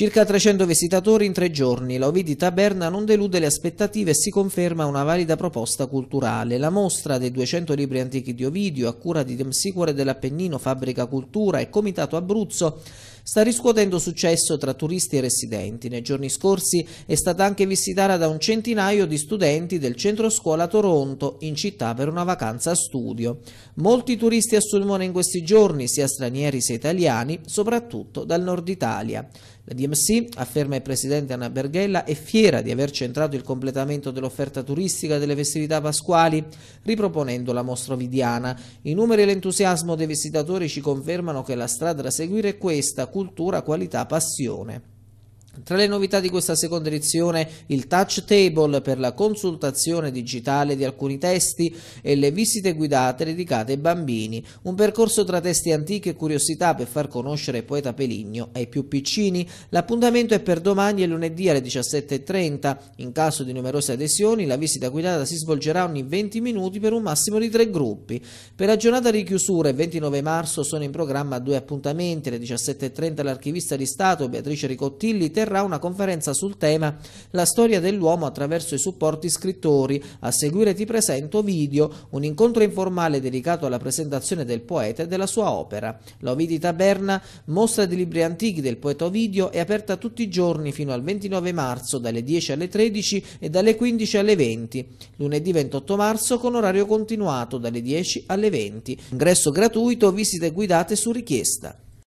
Circa 300 visitatori in tre giorni, la Ovidi Taberna non delude le aspettative e si conferma una valida proposta culturale. La mostra dei 200 libri antichi di Ovidio, a cura di Demsicure dell'Appennino, Fabbrica Cultura e Comitato Abruzzo, sta riscuotendo successo tra turisti e residenti. Nei giorni scorsi è stata anche visitata da un centinaio di studenti del centro scuola Toronto in città per una vacanza a studio. Molti turisti a Sulmone in questi giorni, sia stranieri sia italiani, soprattutto dal nord Italia. La DMC, afferma il presidente Anna Berghella, è fiera di aver centrato il completamento dell'offerta turistica delle festività pasquali, riproponendo la mostra ovidiana. I numeri e l'entusiasmo dei visitatori ci confermano che la strada da seguire è questa, cultura, qualità, passione. Tra le novità di questa seconda edizione il touch table per la consultazione digitale di alcuni testi e le visite guidate dedicate ai bambini, un percorso tra testi antichi e curiosità per far conoscere il poeta Peligno ai più piccini. L'appuntamento è per domani e lunedì alle 17.30. In caso di numerose adesioni la visita guidata si svolgerà ogni 20 minuti per un massimo di tre gruppi. Per la giornata di chiusura il 29 marzo sono in programma due appuntamenti alle 17.30 l'archivista di Stato Beatrice Ricottilli terrà una conferenza sul tema La storia dell'uomo attraverso i supporti scrittori, a seguire ti presento video, un incontro informale dedicato alla presentazione del poeta e della sua opera. La Ovidi Taberna, mostra di libri antichi del poeta Ovidio, è aperta tutti i giorni fino al 29 marzo dalle 10 alle 13 e dalle 15 alle 20. Lunedì 28 marzo con orario continuato dalle 10 alle 20. Ingresso gratuito, visite guidate su richiesta.